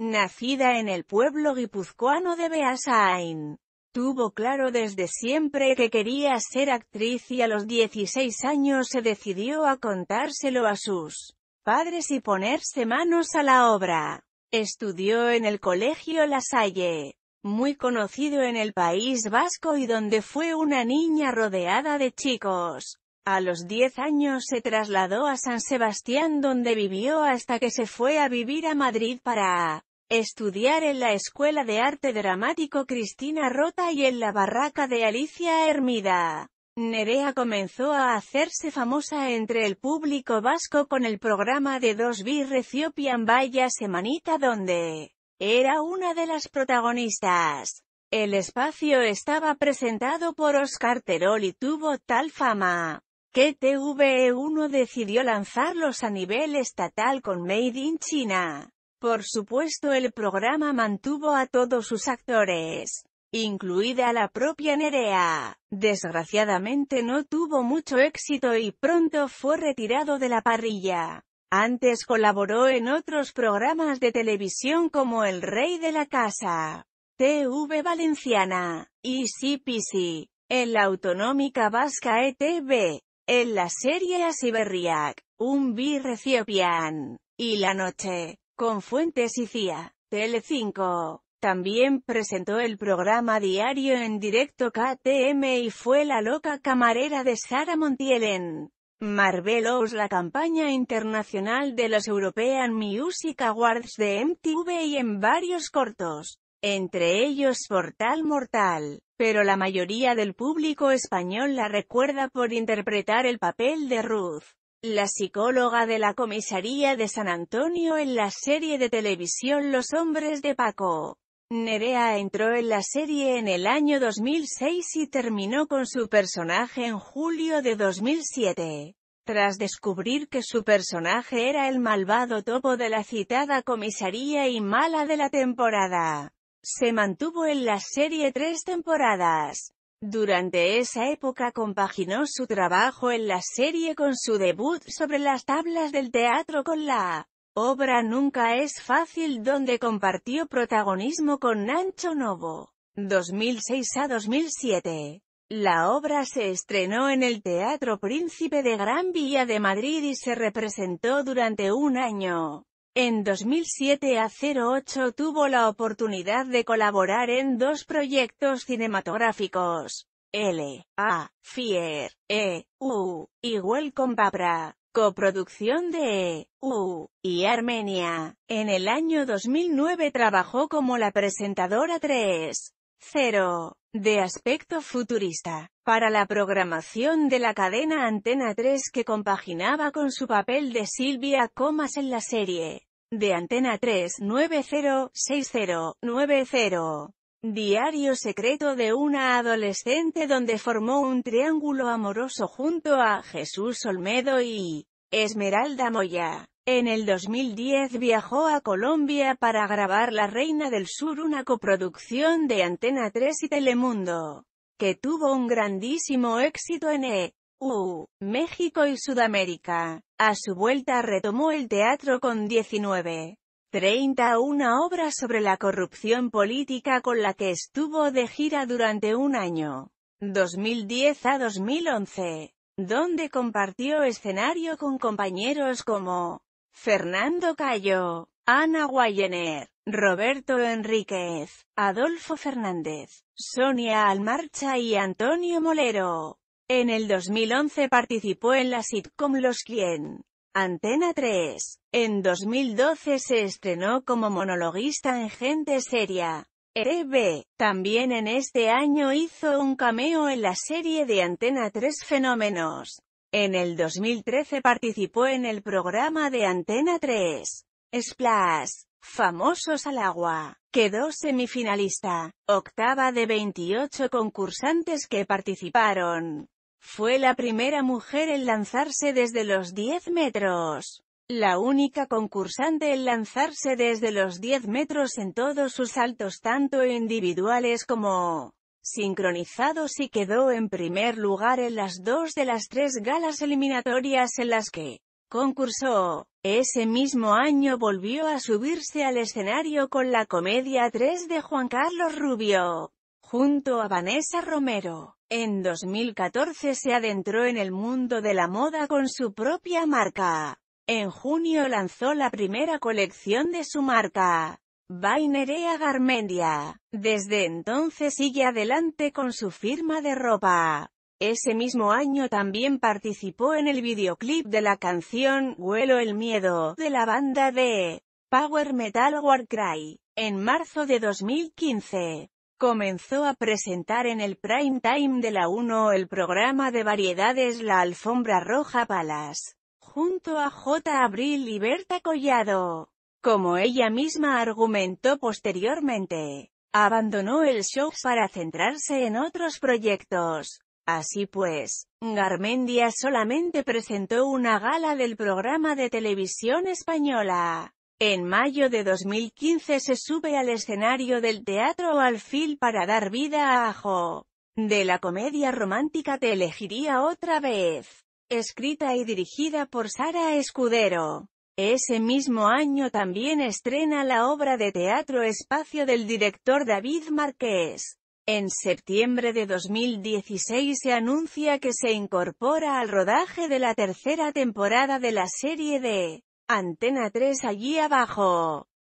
Nacida en el pueblo guipuzcoano de Beasain. Tuvo claro desde siempre que quería ser actriz y a los 16 años se decidió a contárselo a sus padres y ponerse manos a la obra. Estudió en el Colegio La Salle, muy conocido en el País Vasco y donde fue una niña rodeada de chicos. A los 10 años se trasladó a San Sebastián donde vivió hasta que se fue a vivir a Madrid para Estudiar en la Escuela de Arte Dramático Cristina Rota y en la Barraca de Alicia Hermida. Nerea comenzó a hacerse famosa entre el público vasco con el programa de Dos Bir Ethiopian Semanita donde era una de las protagonistas. El espacio estaba presentado por Oscar Terol y tuvo tal fama que TVE1 decidió lanzarlos a nivel estatal con Made in China. Por supuesto el programa mantuvo a todos sus actores, incluida la propia Nerea. Desgraciadamente no tuvo mucho éxito y pronto fue retirado de la parrilla. Antes colaboró en otros programas de televisión como El Rey de la Casa, TV Valenciana, y en la autonómica vasca ETV, en la serie Asiberriac, Un birreciopian y La Noche con Fuentes y CIA. Tele5. También presentó el programa diario en directo KTM y fue la loca camarera de Sara Montiel en Marvelous la campaña internacional de los European Music Awards de MTV y en varios cortos, entre ellos Portal Mortal, pero la mayoría del público español la recuerda por interpretar el papel de Ruth. La psicóloga de la comisaría de San Antonio en la serie de televisión Los hombres de Paco. Nerea entró en la serie en el año 2006 y terminó con su personaje en julio de 2007. Tras descubrir que su personaje era el malvado topo de la citada comisaría y mala de la temporada, se mantuvo en la serie tres temporadas. Durante esa época compaginó su trabajo en la serie con su debut sobre las tablas del teatro con la obra Nunca es fácil donde compartió protagonismo con Nancho Novo. 2006 a 2007. La obra se estrenó en el Teatro Príncipe de Gran Villa de Madrid y se representó durante un año. En 2007 A08 tuvo la oportunidad de colaborar en dos proyectos cinematográficos, L.A. Fier, E, U, y Welcome Papra, coproducción de E, U, y Armenia. En el año 2009 trabajó como la presentadora 3 0. De aspecto futurista, para la programación de la cadena Antena 3 que compaginaba con su papel de Silvia Comas en la serie de Antena 3 906090. Diario secreto de una adolescente donde formó un triángulo amoroso junto a Jesús Olmedo y Esmeralda Moya. En el 2010 viajó a Colombia para grabar La Reina del Sur, una coproducción de Antena 3 y Telemundo, que tuvo un grandísimo éxito en E! México y Sudamérica. A su vuelta retomó el teatro con 19. una obra sobre la corrupción política con la que estuvo de gira durante un año, 2010 a 2011, donde compartió escenario con compañeros como Fernando Cayo, Ana Guayener, Roberto Enríquez, Adolfo Fernández, Sonia Almarcha y Antonio Molero. En el 2011 participó en la sitcom Los Quien, Antena 3. En 2012 se estrenó como monologuista en Gente Seria, EB. También en este año hizo un cameo en la serie de Antena 3 Fenómenos. En el 2013 participó en el programa de Antena 3, Splash, Famosos al Agua. Quedó semifinalista, octava de 28 concursantes que participaron. Fue la primera mujer en lanzarse desde los 10 metros. La única concursante en lanzarse desde los 10 metros en todos sus saltos tanto individuales como sincronizados y quedó en primer lugar en las dos de las tres galas eliminatorias en las que concursó. Ese mismo año volvió a subirse al escenario con la comedia 3 de Juan Carlos Rubio, junto a Vanessa Romero. En 2014 se adentró en el mundo de la moda con su propia marca. En junio lanzó la primera colección de su marca, Vainerea Garmendia. Desde entonces sigue adelante con su firma de ropa. Ese mismo año también participó en el videoclip de la canción Huelo el miedo, de la banda de Power Metal Warcry. En marzo de 2015, comenzó a presentar en el prime time de la 1 el programa de variedades La Alfombra Roja Palas, junto a J. Abril y Berta Collado. Como ella misma argumentó posteriormente, abandonó el show para centrarse en otros proyectos. Así pues, Garmendia solamente presentó una gala del programa de televisión española. En mayo de 2015 se sube al escenario del Teatro Alfil para dar vida a Ajo. De la comedia romántica Te elegiría otra vez. Escrita y dirigida por Sara Escudero. Ese mismo año también estrena la obra de teatro Espacio del director David Márquez. En septiembre de 2016 se anuncia que se incorpora al rodaje de la tercera temporada de la serie de Antena 3 allí abajo.